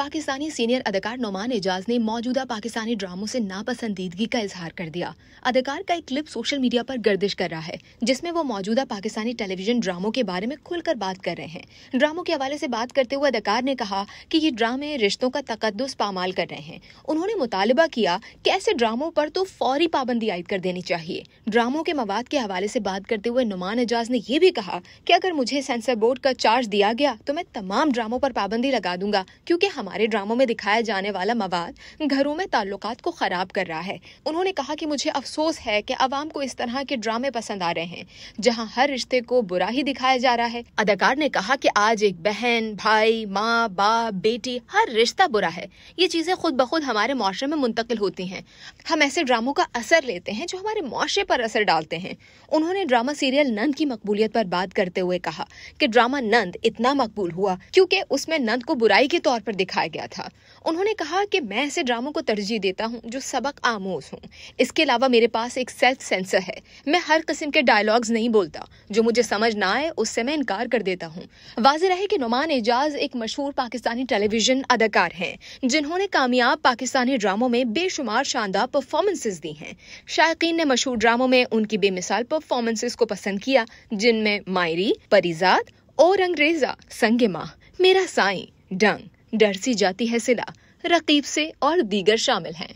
Pakistani senior अदाकार नोमान एजाज ने मौजूदा पाकिस्तानी ड्रामों से नापसंदीदगी का इजहार कर दिया अदाकार का एक क्लिप सोशल मीडिया पर गर्दिश कर रहा है जिसमें वो मौजूदा पाकिस्तानी टेलीविजन ड्रामों के बारे में खुलकर बात कर रहे हैं ड्रामों के हवाले से बात करते हुए अदाकार ने कहा कि ये ड्रामे रिश्तों का तकदस पामाल कर रहे हैं उन्होंने मुतालबा किया कि ऐसे ड्रामों पर तो फौरी पाबंदी आयद कर देनी चाहिए ड्रामों के मवाद के हवाले से बात करते हुए नुमान एजाज ने यह भी कहा कि अगर मुझे सेंसर बोर्ड का चार्ज दिया गया तो मैं तमाम ड्रामों पर पाबंदी लगा दूंगा क्योंकि हमारे हमारे ड्रामों में दिखाया जाने वाला मवाद घरों में ताल्लुक को ख़राब कर रहा है उन्होंने कहा कि मुझे अफसोस है कि आवाम को इस तरह के ड्रामे पसंद आ रहे हैं जहाँ हर रिश्ते को बुरा ही दिखाया जा रहा है अदाकार ने कहा कि आज एक बहन भाई माँ बाप बेटी हर रिश्ता बुरा है ये चीज़ें खुद ब खुद हमारे माशरे में मुंतकिल होती हैं हम ऐसे ड्रामों का असर लेते हैं जो हमारे माशरे पर असर डालते हैं उन्होंने ड्रामा सीरियल नंद की मकबूलियत पर बात करते हुए कहा कि ड्रामा नंद इतना मकबूल हुआ क्योंकि उसमें नंद को बुराई के तौर पर दिखा दिखाया गया था उन्होंने कहा कि मैं ऐसे ड्रामों को तरजीह देता हूँ जो सबक आमोज हूँ इसके अलावा मेरे पास एक सेल्फ सेंसर है मैं हर किस्म के डायलॉग्स नहीं बोलता जो मुझे समझ ना आए उससे मैं इनकार कर देता हूँ वाजह रहे कि नुमान एजाज एक मशहूर पाकिस्तानी टेलीविजन अदाकार हैं जिन्होंने कामयाब पाकिस्तानी ड्रामों में बेशुमार शानदार परफॉर्मेंसेज दी हैं शायकीन ने मशहूर ड्रामों में उनकी बेमिसाल परफॉर्मेंसेज को पसंद किया जिनमें मायरी परिजात और अंग्रेजा संगे माह मेरा साई डंग डरसी जाती है सिला रकीब से और दीगर शामिल हैं